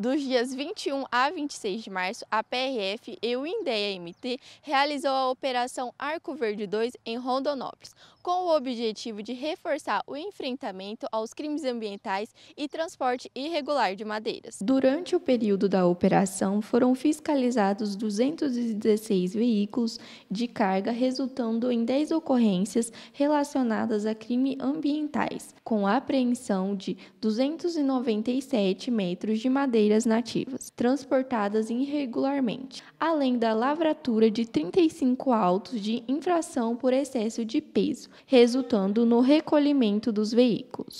Dos dias 21 a 26 de março, a PRF e o INDEA-MT realizou a Operação Arco Verde 2 em Rondonópolis, com o objetivo de reforçar o enfrentamento aos crimes ambientais e transporte irregular de madeiras. Durante o período da operação, foram fiscalizados 216 veículos de carga, resultando em 10 ocorrências relacionadas a crimes ambientais, com a apreensão de 297 metros de madeiras nativas, transportadas irregularmente, além da lavratura de 35 autos de infração por excesso de peso, resultando no recolhimento dos veículos.